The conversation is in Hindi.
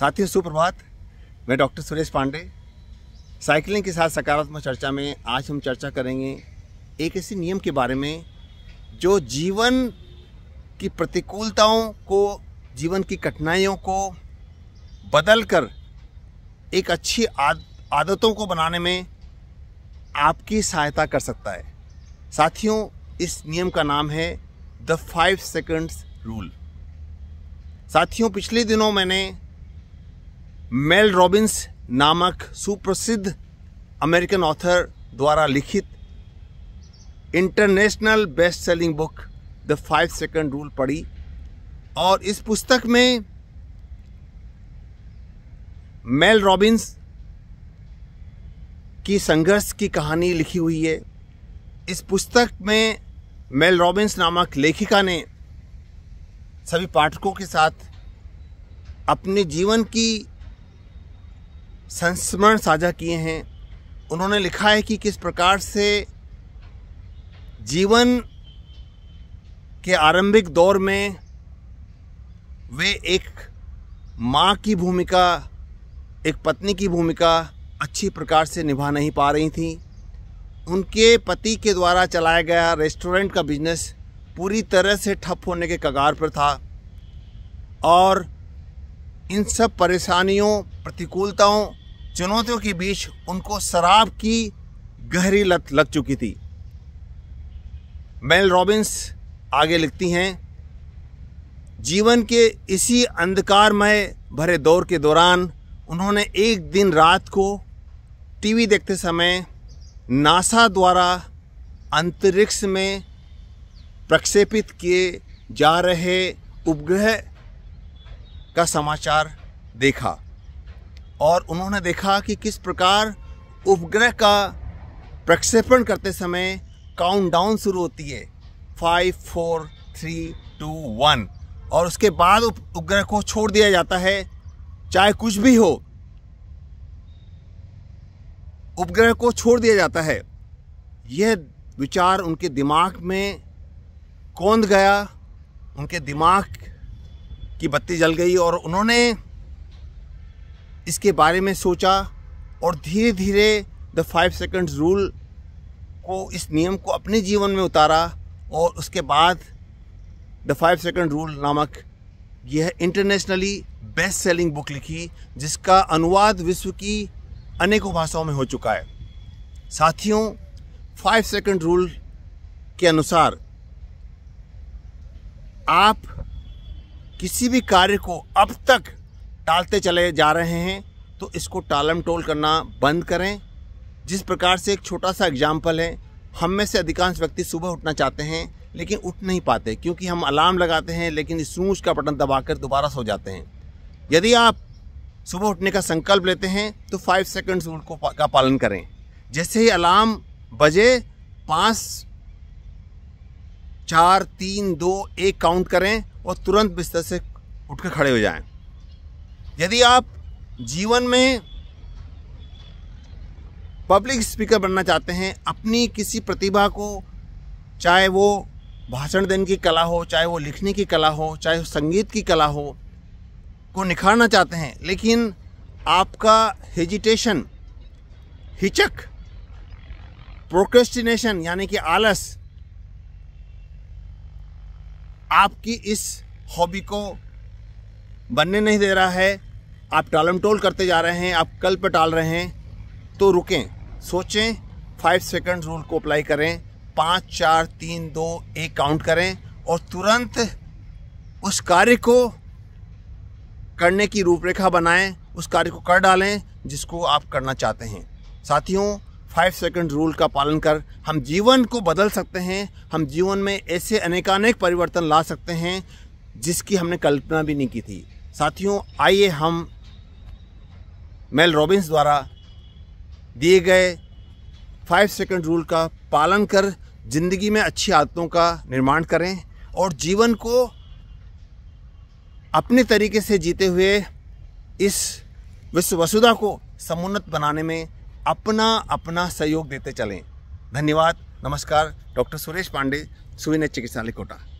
साथियों सुप्रभात मैं डॉक्टर सुरेश पांडे साइकिलिंग के साथ सकारात्मक चर्चा में आज हम चर्चा करेंगे एक ऐसे नियम के बारे में जो जीवन की प्रतिकूलताओं को जीवन की कठिनाइयों को बदल कर एक अच्छी आद, आदतों को बनाने में आपकी सहायता कर सकता है साथियों इस नियम का नाम है द फाइव सेकंड्स रूल साथियों पिछले दिनों मैंने मेल रॉबिन्स नामक सुप्रसिद्ध अमेरिकन ऑथर द्वारा लिखित international best selling book the five second rule पढ़ी और इस पुस्तक में मेल रॉबिन्स की संघर्ष की कहानी लिखी हुई है इस पुस्तक में मेल रॉबिन्स नामक लेखिका ने सभी पाठकों के साथ अपने जीवन की संस्मरण साझा किए हैं उन्होंने लिखा है कि किस प्रकार से जीवन के आरंभिक दौर में वे एक माँ की भूमिका एक पत्नी की भूमिका अच्छी प्रकार से निभा नहीं पा रही थी उनके पति के द्वारा चलाया गया रेस्टोरेंट का बिजनेस पूरी तरह से ठप होने के कगार पर था और इन सब परेशानियों प्रतिकूलताओं चुनौतियों के बीच उनको शराब की गहरी लत लग चुकी थी मेल रॉबिन्स आगे लिखती हैं जीवन के इसी अंधकारमय भरे दौर के दौरान उन्होंने एक दिन रात को टीवी देखते समय नासा द्वारा अंतरिक्ष में प्रक्षेपित किए जा रहे उपग्रह का समाचार देखा और उन्होंने देखा कि किस प्रकार उपग्रह का प्रक्षेपण करते समय काउंटडाउन शुरू होती है five four three two one और उसके बाद उपग्रह को छोड़ दिया जाता है चाहे कुछ भी हो उपग्रह को छोड़ दिया जाता है यह विचार उनके दिमाग में कौंद गया उनके दिमाग की बत्ती जल गई और उन्होंने इसके बारे में सोचा और धीरे धीरे द फाइव सेकेंड रूल को इस नियम को अपने जीवन में उतारा और उसके बाद द फाइव सेकेंड रूल नामक यह इंटरनेशनली बेस्ट सेलिंग बुक लिखी जिसका अनुवाद विश्व की अनेकों भाषाओं में हो चुका है साथियों फाइव सेकेंड रूल के अनुसार आप किसी भी कार्य को अब तक टालते चले जा रहे हैं तो इसको टालम टोल करना बंद करें जिस प्रकार से एक छोटा सा एग्जाम्पल है हम में से अधिकांश व्यक्ति सुबह उठना चाहते हैं लेकिन उठ नहीं पाते क्योंकि हम अलार्म लगाते हैं लेकिन सूच का बटन दबाकर दोबारा सो जाते हैं यदि आप सुबह उठने का संकल्प लेते हैं तो फाइव सेकेंड्स रूल को का पालन करें जैसे ही अलार्म बजे पाँच चार तीन दो एक काउंट करें और तुरंत बिस्तर से उठकर खड़े हो जाएं। यदि आप जीवन में पब्लिक स्पीकर बनना चाहते हैं अपनी किसी प्रतिभा को चाहे वो भाषण देने की कला हो चाहे वो लिखने की कला हो चाहे वो संगीत की कला हो को निखारना चाहते हैं लेकिन आपका हेजिटेशन हिचक प्रोक्रेस्टिनेशन यानी कि आलस आपकी इस हॉबी को बनने नहीं दे रहा है आप टालम टोल करते जा रहे हैं आप कल पर टाल रहे हैं तो रुकें सोचें फाइव सेकंड रूल को अप्लाई करें पाँच चार तीन दो एक काउंट करें और तुरंत उस कार्य को करने की रूपरेखा बनाएं उस कार्य को कर डालें जिसको आप करना चाहते हैं साथियों फाइव सेकंड रूल का पालन कर हम जीवन को बदल सकते हैं हम जीवन में ऐसे अनेकानेक परिवर्तन ला सकते हैं जिसकी हमने कल्पना भी नहीं की थी साथियों आइए हम मेल रॉबिन्स द्वारा दिए गए फाइव सेकंड रूल का पालन कर जिंदगी में अच्छी आदतों का निर्माण करें और जीवन को अपने तरीके से जीते हुए इस विश्व वसुधा को समुन्नत बनाने में अपना अपना सहयोग देते चलें धन्यवाद नमस्कार डॉक्टर सुरेश पांडे सुविनय चिकित्सालय कोटा